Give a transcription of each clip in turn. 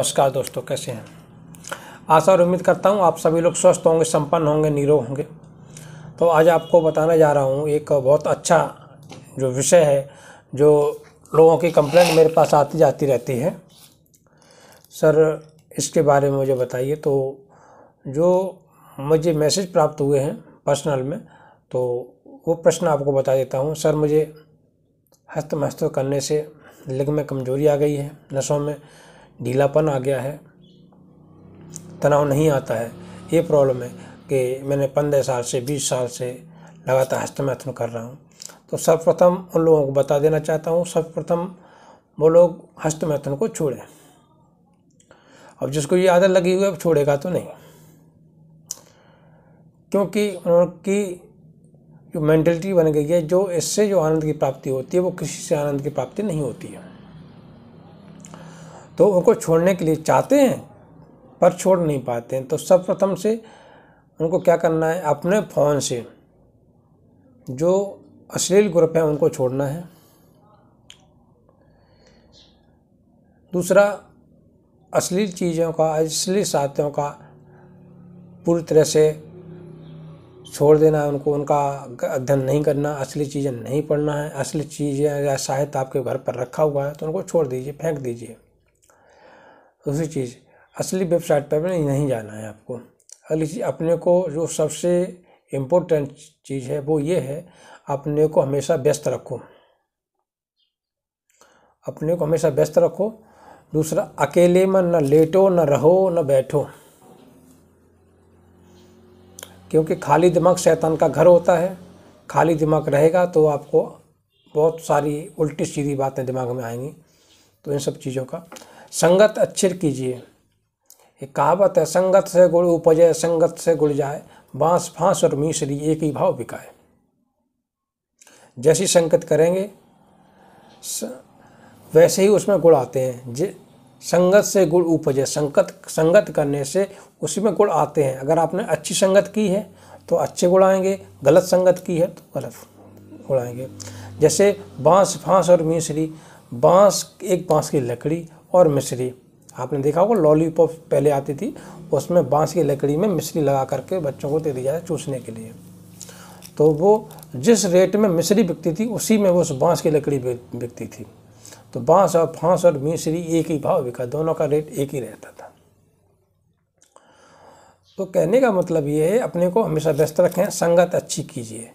नमस्कार दोस्तों कैसे हैं आशा और उम्मीद करता हूँ आप सभी लोग स्वस्थ होंगे संपन्न होंगे निरोग होंगे तो आज आपको बताने जा रहा हूँ एक बहुत अच्छा जो विषय है जो लोगों की कंप्लेंट मेरे पास आती जाती रहती है सर इसके बारे में मुझे बताइए तो जो मुझे मैसेज प्राप्त हुए हैं पर्सनल में तो वो प्रश्न आपको बता देता हूँ सर मुझे हस्त महस्त करने से लिग में कमजोरी आ गई है नसों में ढीलापन आ गया है तनाव नहीं आता है ये प्रॉब्लम है कि मैंने पंद्रह साल से बीस साल से लगातार हस्तमैथुन कर रहा हूँ तो सर्वप्रथम उन लोगों को बता देना चाहता हूँ सर्वप्रथम वो लोग हस्तमैथुन को छोड़ें अब जिसको ये आदत लगी हुई है छोड़ेगा तो नहीं क्योंकि उनकी जो मेंटेलिटी बन गई है जो इससे जो आनंद की प्राप्ति होती है वो किसी से आनंद की प्राप्ति नहीं होती है तो उनको छोड़ने के लिए चाहते हैं पर छोड़ नहीं पाते हैं तो सर्वप्रथम से उनको क्या करना है अपने फ़ोन से जो अश्लील ग्रुप है उनको छोड़ना है दूसरा अश्लील चीज़ों का अश्लील साथियों का पूरी तरह से छोड़ देना है उनको उनका अध्ययन नहीं करना असली चीज़ें नहीं पढ़ना है असली चीज़ें या साहित्य आपके घर पर रखा हुआ है तो उनको छोड़ दीजिए फेंक दीजिए दूसरी चीज़ असली वेबसाइट पर भी नहीं जाना है आपको अगली चीज़ अपने को जो सबसे इम्पोर्टेंट चीज़ है वो ये है अपने को हमेशा व्यस्त रखो अपने को हमेशा व्यस्त रखो दूसरा अकेले में न लेटो न रहो न बैठो क्योंकि खाली दिमाग शैतान का घर होता है खाली दिमाग रहेगा तो आपको बहुत सारी उल्टी सीधी बातें दिमाग में आएंगी तो इन सब चीज़ों का संगत अच्छिर कीजिए ये कहावत है संगत से गुड़ उपजे संगत से गुड़ जाए बांस फांस और मिश्री एक ही भाव बिकाए जैसी संगत करेंगे वैसे ही उसमें गुड़ आते हैं जे संगत से गुड़ उपजे संगत संगत करने से उसमें गुड़ आते हैं अगर आपने अच्छी संगत की है तो अच्छे गुड़ आएंगे गलत संगत की है तो गलत गुड़ आएंगे जैसे बांस फांस और मिश्री बांस एक बांस की लकड़ी और मिश्री आपने देखा होगा लॉलीपॉप पहले आती थी उसमें बांस की लकड़ी में मिश्री लगा करके बच्चों को दे दिया जाती चूसने के लिए तो वो जिस रेट में मिश्री बिकती थी उसी में वो उस बांस की लकड़ी बिकती थी तो बांस और फांस और मिश्री एक ही भाव बिका दोनों का रेट एक ही रहता था तो कहने का मतलब ये है अपने को हमेशा व्यस्त रखें संगत अच्छी कीजिए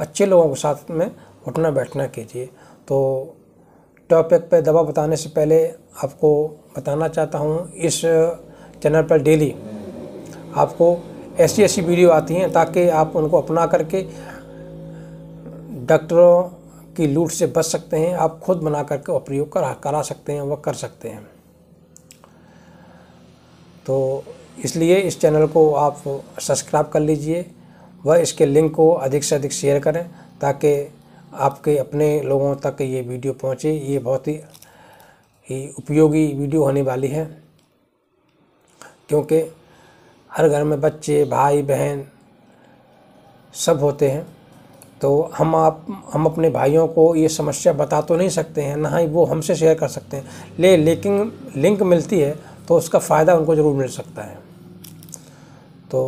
अच्छे लोगों के साथ में उठना बैठना कीजिए तो टॉपिक पर दबाव बताने से पहले आपको बताना चाहता हूँ इस चैनल पर डेली आपको ऐसी ऐसी वीडियो आती हैं ताकि आप उनको अपना करके डॉक्टरों की लूट से बच सकते हैं आप खुद बना करके प्रयोग कर करा सकते हैं वह कर सकते हैं तो इसलिए इस चैनल को आप सब्सक्राइब कर लीजिए व इसके लिंक को अधिक से अधिक शेयर करें ताकि आपके अपने लोगों तक ये वीडियो पहुंचे ये बहुत ही ही उपयोगी वीडियो होने वाली है क्योंकि हर घर में बच्चे भाई बहन सब होते हैं तो हम आप हम अपने भाइयों को ये समस्या बता तो नहीं सकते हैं ना ही वो हमसे शेयर कर सकते हैं ले लेकिन लिंक मिलती है तो उसका फ़ायदा उनको ज़रूर मिल सकता है तो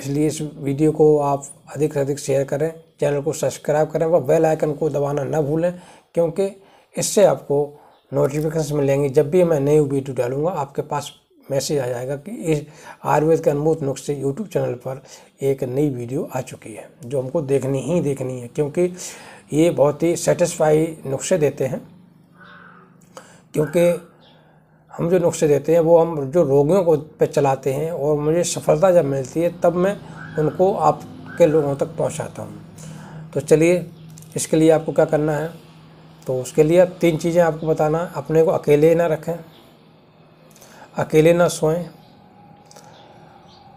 इसलिए इस वीडियो को आप अधिक से अधिक शेयर करें चैनल को सब्सक्राइब करें व बेल आइकन को दबाना ना भूलें क्योंकि इससे आपको नोटिफिकेशन मिलेंगी जब भी मैं नई वीडियो डालूंगा आपके पास मैसेज आ जाएगा कि इस आयुर्वेद के अनमोल से यूट्यूब चैनल पर एक नई वीडियो आ चुकी है जो हमको देखनी ही देखनी है क्योंकि ये बहुत ही सेटिस्फाई नुस्खे देते हैं क्योंकि हम जो नुस्खे देते हैं वो हम जो रोगियों को पे चलाते हैं और मुझे सफलता जब मिलती है तब मैं उनको आपके लोगों तक पहुंचाता हूँ तो चलिए इसके लिए आपको क्या करना है तो उसके लिए अब तीन चीज़ें आपको बताना है अपने को अकेले ना रखें अकेले ना सोएं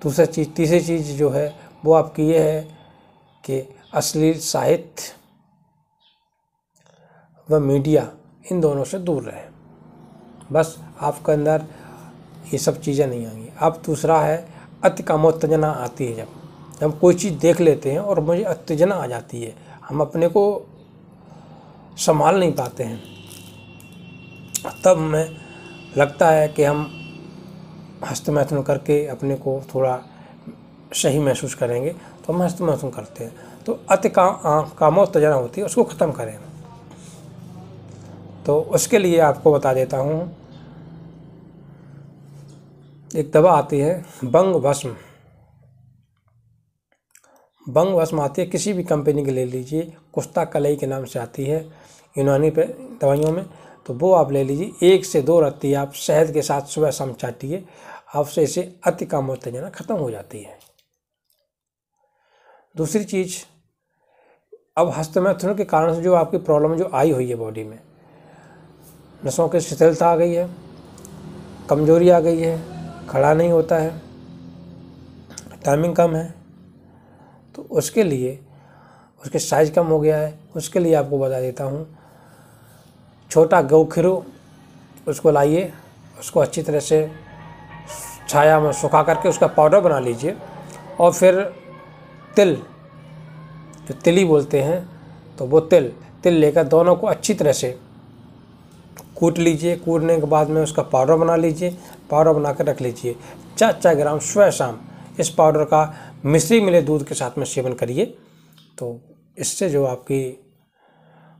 दूसरा चीज़ तीसरी चीज़ जो है वो आपकी ये है कि अश्लील साहित्य व मीडिया इन दोनों से दूर रहें बस आपके अंदर ये सब चीज़ें नहीं आएंगी अब दूसरा है अति कामोत्तेजना आती है जब हम कोई चीज़ देख लेते हैं और मुझे उत्तेजना आ जाती है हम अपने को संभाल नहीं पाते हैं तब हमें लगता है कि हम हस्तमैथुन करके अपने को थोड़ा सही महसूस करेंगे तो हम हस्तमैथुन करते हैं तो अति काम कामोत्तेजना होती है उसको ख़त्म करें तो उसके लिए आपको बता देता हूँ एक दवा आती है बंग भस्म बंग वसम आती है किसी भी कंपनी की ले लीजिए कुश्ता कलई के नाम से आती है यूनानी पे दवाइयों में तो वो आप ले लीजिए एक से दो रत्ती आप शहद के साथ सुबह शाम चाटिए आपसे इसे अति कम होते जाना ख़त्म हो जाती है दूसरी चीज़ अब हस्तमैथुन के कारण से जो आपकी प्रॉब्लम जो आई हुई है बॉडी में नसों की शिथिलता आ गई है कमजोरी आ गई है खड़ा नहीं होता है टाइमिंग कम है तो उसके लिए उसके साइज़ कम हो गया है उसके लिए आपको बता देता हूँ छोटा गऊ उसको लाइए उसको अच्छी तरह से छाया में सुखा करके उसका पाउडर बना लीजिए और फिर तिल जो तिली बोलते हैं तो वो तिल तिल लेकर दोनों को अच्छी तरह से कूट लीजिए कूटने के बाद में उसका पाउडर बना लीजिए पाउडर बना कर रख लीजिए चार चार ग्राम सुबह शाम इस पाउडर का मिश्री मिले दूध के साथ में सेवन करिए तो इससे जो आपकी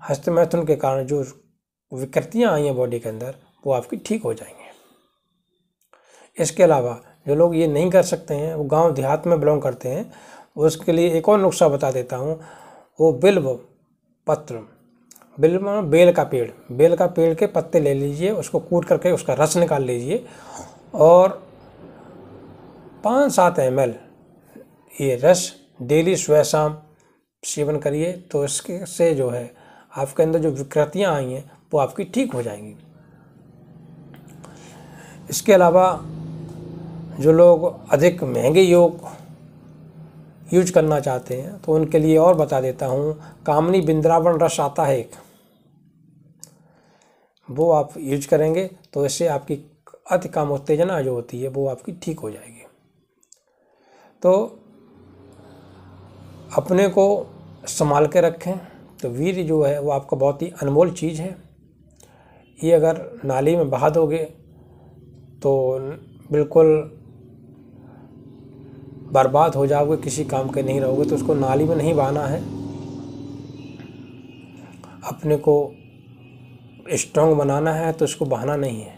हस्तमैथुन के कारण जो विकृतियाँ आई हैं बॉडी के अंदर वो आपकी ठीक हो जाएंगी इसके अलावा जो लोग ये नहीं कर सकते हैं वो गांव देहात में बिलोंग करते हैं उसके लिए एक और नुस्खा बता देता हूँ वो बिल्व पत्र बिल्व बेल का पेड़ बेल का पेड़ के पत्ते ले लीजिए उसको कूट करके उसका रस निकाल लीजिए और पाँच सात एम ये रस डेली सुबह शाम सेवन करिए तो इसके से जो है आपके अंदर जो विकृतियाँ आई हैं वो आपकी ठीक हो जाएंगी इसके अलावा जो लोग अधिक महंगे योग यूज करना चाहते हैं तो उनके लिए और बता देता हूँ कामनी बिंद्रावन रस आता है एक वो आप यूज करेंगे तो इससे आपकी अति काम उत्तेजना जो होती है वो आपकी ठीक हो जाएगी तो अपने को संभाल के रखें तो वीर जो है वो आपका बहुत ही अनमोल चीज़ है ये अगर नाली में बहा दोगे तो बिल्कुल बर्बाद हो जाओगे किसी काम के नहीं रहोगे तो उसको नाली में नहीं बहाना है अपने को स्ट्रॉन्ग बनाना है तो उसको बहाना नहीं है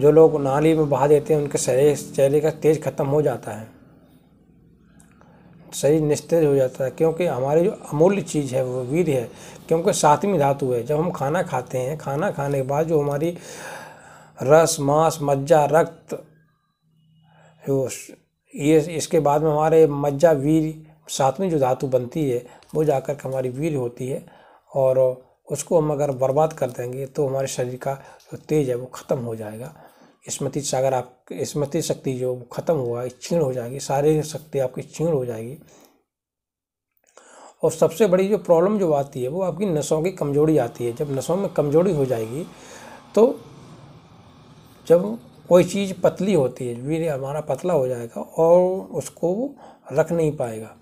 जो लोग नाली में बहा देते हैं उनके शरीर चेहरे का तेज ख़त्म हो जाता है शरीर निस्तेज हो जाता है क्योंकि हमारी जो अमूल्य चीज़ है वो वीर है क्योंकि सातवीं धातु है जब हम खाना खाते हैं खाना खाने के बाद जो हमारी रस मांस मज्जा रक्त जो ये इसके बाद में हमारे मज्जा वीर सातवीं जो धातु बनती है वो जाकर के हमारी वीर होती है और उसको हम अगर बर्बाद कर देंगे तो हमारे शरीर का जो तेज है वो ख़त्म हो जाएगा स्मृति सागर आप स्मृति शक्ति जो खत्म हुआ क्षीण हो जाएगी शारीरिक शक्ति आपकी क्षीण हो जाएगी और सबसे बड़ी जो प्रॉब्लम जो आती है वो आपकी नसों की कमजोरी आती है जब नसों में कमजोरी हो जाएगी तो जब कोई चीज़ पतली होती है वीर हमारा पतला हो जाएगा और उसको वो रख नहीं पाएगा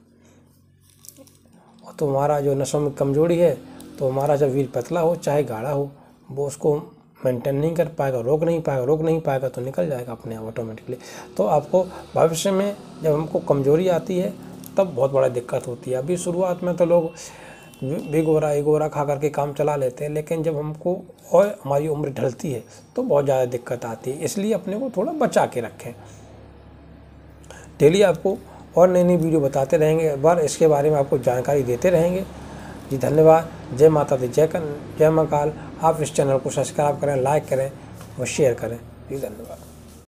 तो हमारा जो नसों में कमजोरी है तो हमारा जब वीर पतला हो चाहे गाढ़ा हो वो उसको मेंटेन नहीं कर पाएगा रोक नहीं पाएगा रोक नहीं पाएगा तो निकल जाएगा अपने आप ऑटोमेटिकली तो आपको भविष्य में जब हमको कमजोरी आती है तब बहुत बड़ा दिक्कत होती है अभी शुरुआत में तो लोग बेगोरा एगोरा खा करके काम चला लेते हैं लेकिन जब हमको और हमारी उम्र ढलती है तो बहुत ज़्यादा दिक्कत आती है इसलिए अपने को थोड़ा बचा के रखें डेली आपको और नई नई वीडियो बताते रहेंगे बार इसके बारे में आपको जानकारी देते रहेंगे जी धन्यवाद जय माता दी जय जय महाकाल आप इस चैनल को सब्सक्राइब करें लाइक करें और शेयर करें जी धन्यवाद